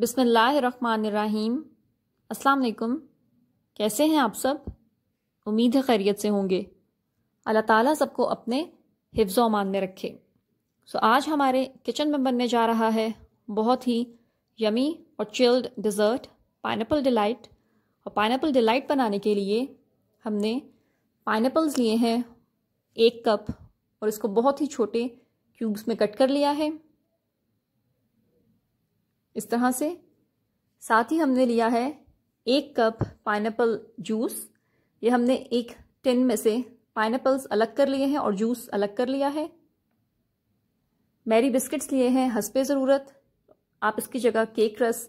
बिसमीम अलकुम कैसे हैं आप सब उम्मीद है खैरियत से होंगे अल्लाह ताला सबको अपने हिफ्ज़ अमान में रखे सो आज हमारे किचन में बनने जा रहा है बहुत ही यमी और चिल्ड डिज़र्ट पाइनएप्पल डिलाइट और पाइनएप्पल डिलाइट बनाने के लिए हमने पाइनएप्पल्स लिए हैं एक कप और इसको बहुत ही छोटे क्यूब्स में कट कर लिया है इस तरह से साथ ही हमने लिया है एक कप पाइनएप्पल जूस ये हमने एक टिन में से पाइनएप्पल्स अलग कर लिए हैं और जूस अलग कर लिया है मैरी बिस्किट्स लिए हैं हंसपे ज़रूरत आप इसकी जगह केक रस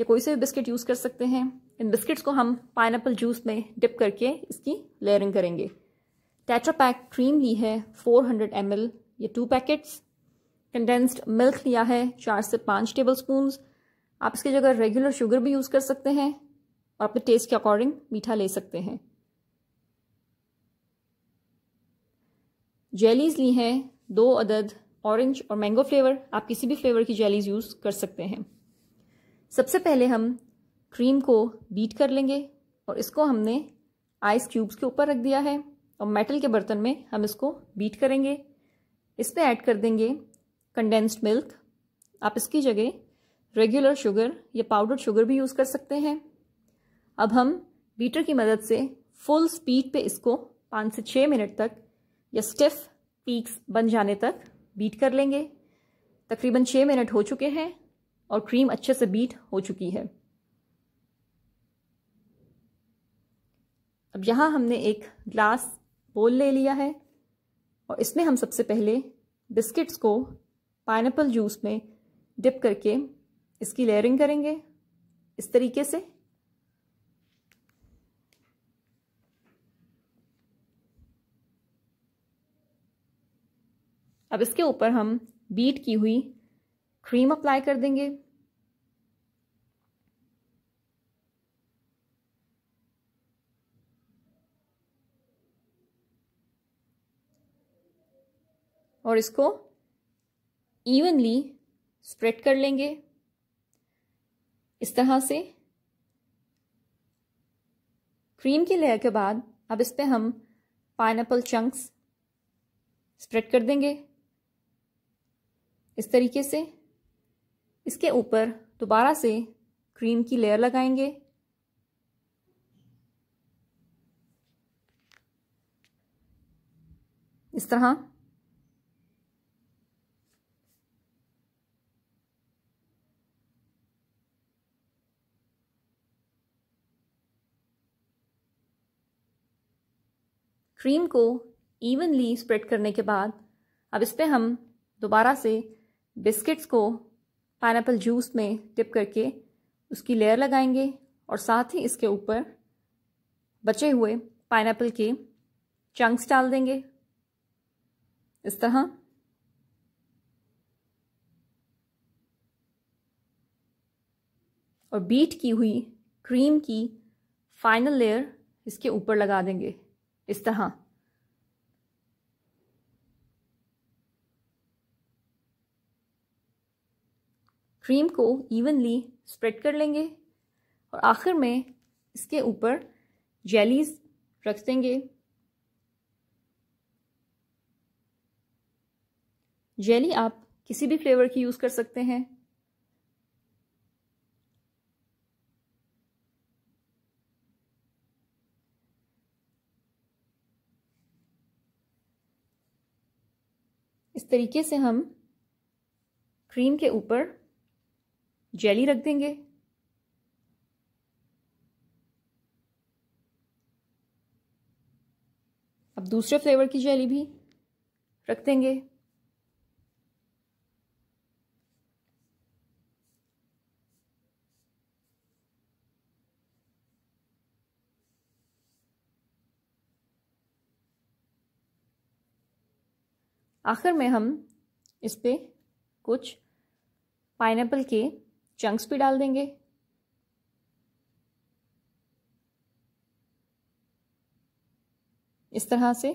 या कोई से भी बिस्किट यूज़ कर सकते हैं इन बिस्किट्स को हम पाइनएप्पल जूस में डिप करके इसकी लेयरिंग करेंगे पैक क्रीम ली है 400 हंड्रेड ये टू पैकेट्स कंडेंस्ड मिल्क लिया है चार से पाँच टेबल स्पून आप इसकी जगह रेगुलर शुगर भी यूज़ कर सकते हैं और अपने टेस्ट के अकॉर्डिंग मीठा ले सकते हैं जेलीज ली हैं दो अदद ऑरेंज और मैंगो फ्लेवर आप किसी भी फ्लेवर की जेलीज यूज़ कर सकते हैं सबसे पहले हम क्रीम को बीट कर लेंगे और इसको हमने आइस क्यूब्स के ऊपर रख दिया है और मेटल के बर्तन में हम इसको बीट करेंगे इसमें ऐड कर देंगे कंडेंस्ड मिल्क आप इसकी जगह रेगुलर शुगर या पाउडर शुगर भी यूज़ कर सकते हैं अब हम बीटर की मदद से फुल स्पीड पे इसको पाँच से छः मिनट तक या स्टिफ पीक्स बन जाने तक बीट कर लेंगे तकरीबन छः मिनट हो चुके हैं और क्रीम अच्छे से बीट हो चुकी है अब यहाँ हमने एक ग्लास बोल ले लिया है और इसमें हम सबसे पहले बिस्किट्स को पाइनएप्पल जूस में डिप करके इसकी लेयरिंग करेंगे इस तरीके से अब इसके ऊपर हम बीट की हुई क्रीम अप्लाई कर देंगे और इसको इवनली स्प्रेड कर लेंगे इस तरह से क्रीम की लेयर के बाद अब इस पर हम पाइनएप्पल चंक्स स्प्रेड कर देंगे इस तरीके से इसके ऊपर दोबारा से क्रीम की लेयर लगाएंगे इस तरह क्रीम को इवनली स्प्रेड करने के बाद अब इस पर हम दोबारा से बिस्किट्स को पाइनएप्पल जूस में डिप करके उसकी लेयर लगाएंगे और साथ ही इसके ऊपर बचे हुए पाइन के चंक्स डाल देंगे इस तरह और बीट की हुई क्रीम की फाइनल लेयर इसके ऊपर लगा देंगे इस तरह क्रीम को इवनली स्प्रेड कर लेंगे और आखिर में इसके ऊपर जेलीज रख देंगे जेली आप किसी भी फ्लेवर की यूज़ कर सकते हैं इस तरीके से हम क्रीम के ऊपर जेली रख देंगे अब दूसरे फ्लेवर की जेली भी रख देंगे आखिर में हम इस पर कुछ पाइनएप्पल के चंक्स भी डाल देंगे इस तरह से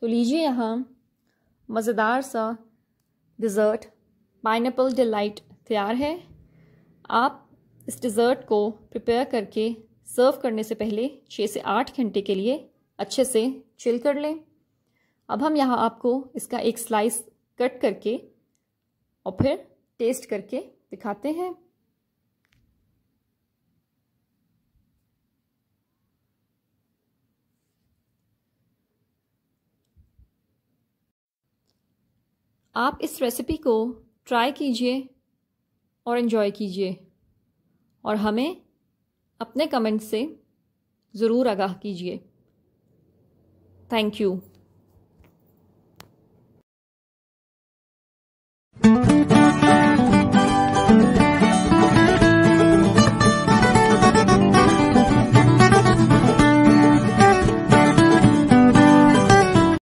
तो लीजिए यहाँ मज़ेदार सा डिज़र्ट पाइनएप्पल डिलाइट तैयार है आप इस डिज़र्ट को प्रिपेयर करके सर्व करने से पहले छः से आठ घंटे के लिए अच्छे से चिल कर लें अब हम यहाँ आपको इसका एक स्लाइस कट करके और फिर टेस्ट करके दिखाते हैं आप इस रेसिपी को ट्राई कीजिए और इन्जॉय कीजिए और हमें अपने कमेंट से ज़रूर आगाह कीजिए Thank you.